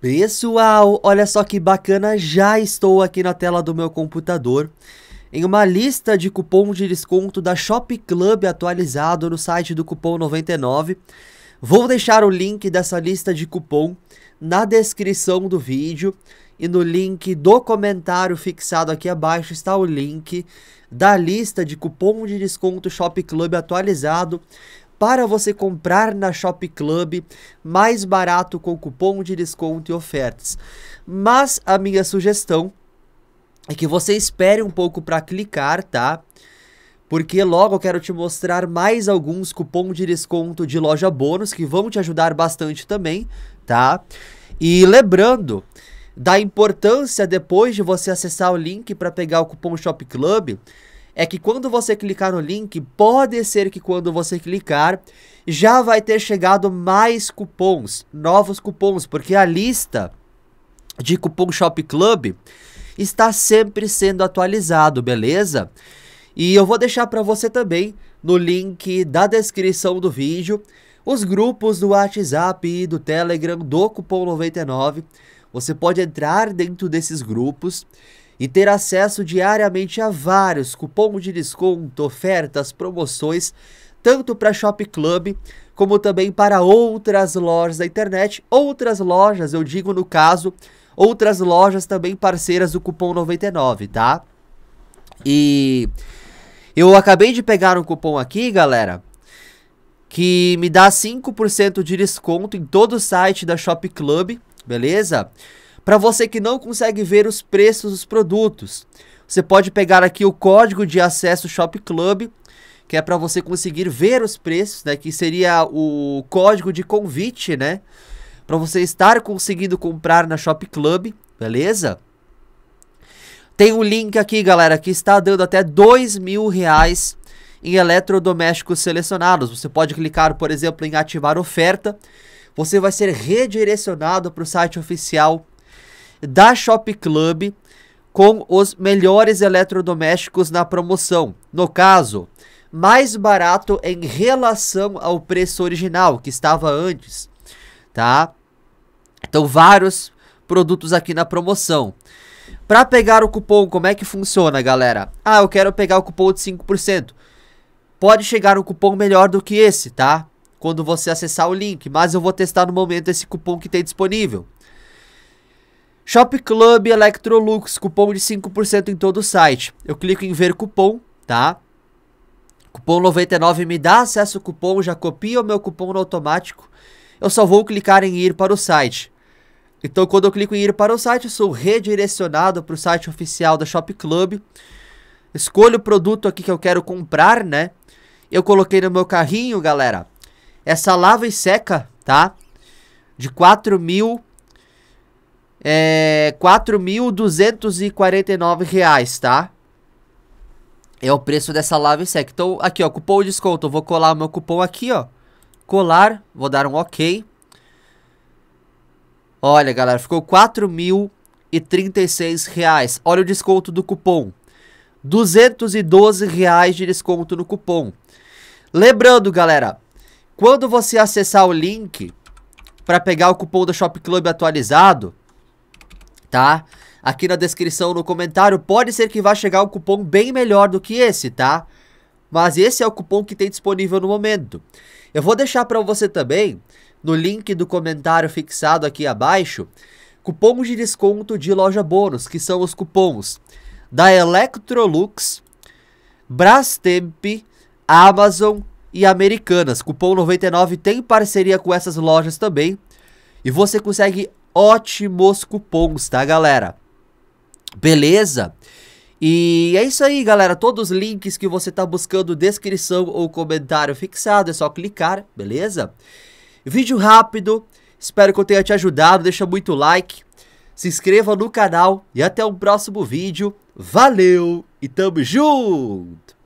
Pessoal, olha só que bacana, já estou aqui na tela do meu computador em uma lista de cupom de desconto da Shop Club atualizado no site do cupom 99. Vou deixar o link dessa lista de cupom na descrição do vídeo e no link do comentário fixado aqui abaixo está o link da lista de cupom de desconto Shop Club atualizado para você comprar na Shop Club, mais barato com cupom de desconto e ofertas. Mas a minha sugestão é que você espere um pouco para clicar, tá? porque logo eu quero te mostrar mais alguns cupons de desconto de loja bônus que vão te ajudar bastante também, tá? E lembrando da importância depois de você acessar o link para pegar o cupom Shop Club, é que quando você clicar no link, pode ser que quando você clicar, já vai ter chegado mais cupons, novos cupons, porque a lista de cupom Shop Club está sempre sendo atualizado, beleza? E eu vou deixar para você também no link da descrição do vídeo os grupos do WhatsApp e do Telegram do Cupom 99 você pode entrar dentro desses grupos e ter acesso diariamente a vários cupons de desconto, ofertas, promoções, tanto para Shop Club como também para outras lojas da internet, outras lojas, eu digo no caso, outras lojas também parceiras do cupom 99, tá? E eu acabei de pegar um cupom aqui, galera, que me dá 5% de desconto em todo o site da Shop Club Beleza? Para você que não consegue ver os preços dos produtos, você pode pegar aqui o código de acesso Shop Club, que é para você conseguir ver os preços, né? Que seria o código de convite, né? Para você estar conseguindo comprar na Shop Club, beleza? Tem um link aqui, galera, que está dando até dois mil reais em eletrodomésticos selecionados. Você pode clicar, por exemplo, em ativar oferta você vai ser redirecionado para o site oficial da Shop Club com os melhores eletrodomésticos na promoção. No caso, mais barato em relação ao preço original que estava antes, tá? Então, vários produtos aqui na promoção. Para pegar o cupom, como é que funciona, galera? Ah, eu quero pegar o cupom de 5%. Pode chegar um cupom melhor do que esse, tá? quando você acessar o link, mas eu vou testar no momento esse cupom que tem disponível. Shop Club Electrolux, cupom de 5% em todo o site. Eu clico em ver cupom, tá? Cupom 99 me dá acesso ao cupom, já copia o meu cupom no automático. Eu só vou clicar em ir para o site. Então, quando eu clico em ir para o site, eu sou redirecionado para o site oficial da Shop Club. Escolho o produto aqui que eu quero comprar, né? Eu coloquei no meu carrinho, galera essa lava e seca, tá? De 4 mil... É... 4.249 reais, tá? É o preço dessa lava e seca. Então, aqui, ó, cupom de desconto. Eu vou colar o meu cupom aqui, ó. Colar, vou dar um ok. Olha, galera, ficou 4.036 reais. Olha o desconto do cupom. 212 reais de desconto no cupom. Lembrando, galera, quando você acessar o link para pegar o cupom da Shop Club atualizado, tá? Aqui na descrição, no comentário, pode ser que vá chegar um cupom bem melhor do que esse, tá? Mas esse é o cupom que tem disponível no momento. Eu vou deixar para você também, no link do comentário fixado aqui abaixo, cupons de desconto de loja bônus, que são os cupons da Electrolux, Brastemp, Amazon e Americanas. Cupom 99 tem parceria com essas lojas também. E você consegue ótimos cupons, tá, galera? Beleza? E é isso aí, galera. Todos os links que você tá buscando, descrição ou comentário fixado, é só clicar, beleza? Vídeo rápido. Espero que eu tenha te ajudado. Deixa muito like. Se inscreva no canal e até o próximo vídeo. Valeu e tamo junto!